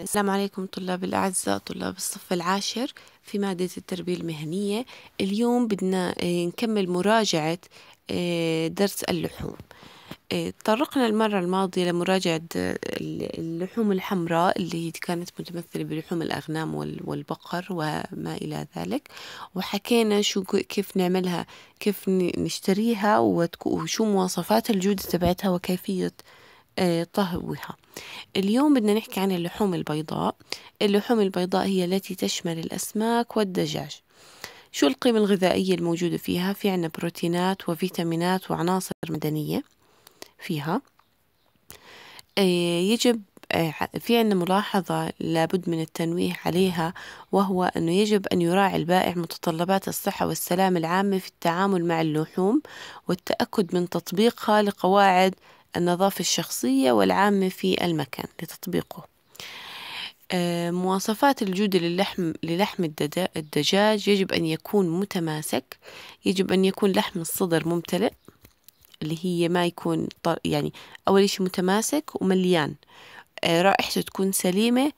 السلام عليكم طلاب الأعزاء طلاب الصف العاشر في مادة التربية المهنية اليوم بدنا آه، نكمل مراجعة آه، درس اللحوم آه، تطرقنا المرة الماضية لمراجعة اللحوم الحمراء اللي كانت متمثلة بلحوم الأغنام والبقر وما إلى ذلك وحكينا شو كيف نعملها كيف نشتريها وشو مواصفات الجودة تبعتها وكيفية آه، طهوها اليوم بدنا نحكي عن اللحوم البيضاء اللحوم البيضاء هي التي تشمل الأسماك والدجاج شو القيمة الغذائية الموجودة فيها في عنا بروتينات وفيتامينات وعناصر مدنية فيها آه، يجب آه، في عنا ملاحظة لابد من التنويه عليها وهو أنه يجب أن يراعي البائع متطلبات الصحة والسلامة العامة في التعامل مع اللحوم والتأكد من تطبيقها لقواعد النظافة الشخصية والعامة في المكان لتطبيقه آه، مواصفات الجودة للحم للحم الدجاج يجب أن يكون متماسك يجب أن يكون لحم الصدر ممتلئ اللي هي ما يكون يعني أول شيء متماسك ومليان آه، رائحته تكون سليمة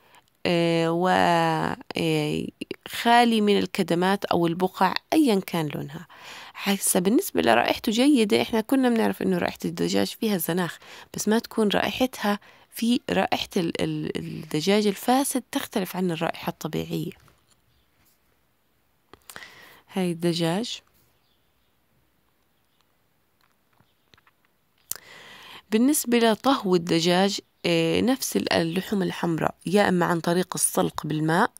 آه، وخالي من الكدمات أو البقع أيا كان لونها هسه بالنسبة لرائحته جيدة إحنا كنا بنعرف إنه رائحة الدجاج فيها زناخ بس ما تكون رائحتها في رائحة الدجاج الفاسد تختلف عن الرائحة الطبيعية هاي الدجاج بالنسبة لطهو الدجاج إيه، نفس اللحوم الحمراء يا إما عن طريق السلق بالماء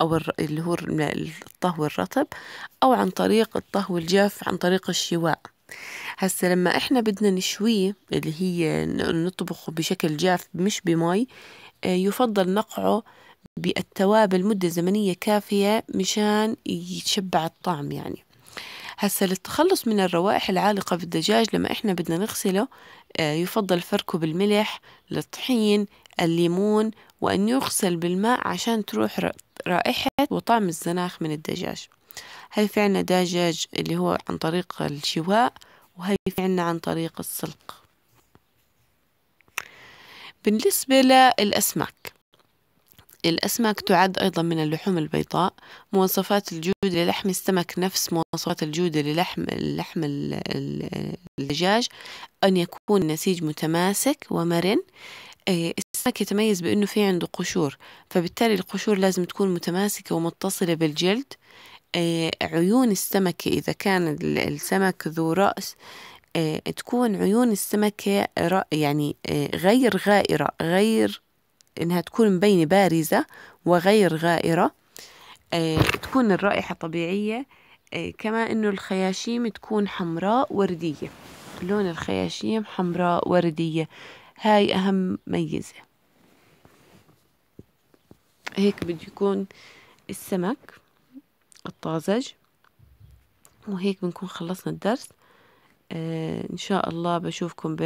أو اللي هو الطهو الرطب أو عن طريق الطهو الجاف عن طريق الشواء هسه لما احنا بدنا نشويه اللي هي نطبخه بشكل جاف مش بمي آه، يفضل نقعه بالتوابل مدة زمنية كافية مشان يتشبع الطعم يعني هسا للتخلص من الروائح العالقة بالدجاج لما إحنا بدنا نغسله آه، يفضل فركه بالملح الطحين الليمون وأن يغسل بالماء عشان تروح رائحة وطعم الزناخ من الدجاج هاي في عنا دجاج اللي هو عن طريق الشواء وهي في عنا عن طريق السلق بالنسبة للأسماك الأسماك تعد أيضا من اللحوم البيضاء مواصفات الجودة للحم السمك نفس مواصفات الجودة للحم اللحم الدجاج أن يكون النسيج متماسك ومرن آه، السمك يتميز بأنه في عنده قشور فبالتالي القشور لازم تكون متماسكة ومتصلة بالجلد آه، عيون السمكة إذا كان السمك ذو رأس آه، تكون عيون السمكة يعني غير غائرة غير إنها تكون مبينة بارزة وغير غائرة آه، تكون الرائحة طبيعية آه، كما إنه الخياشيم تكون حمراء وردية لون الخياشيم حمراء وردية هاي أهم ميزة هيك بده يكون السمك الطازج وهيك بنكون خلصنا الدرس آه إن شاء الله بشوفكم ب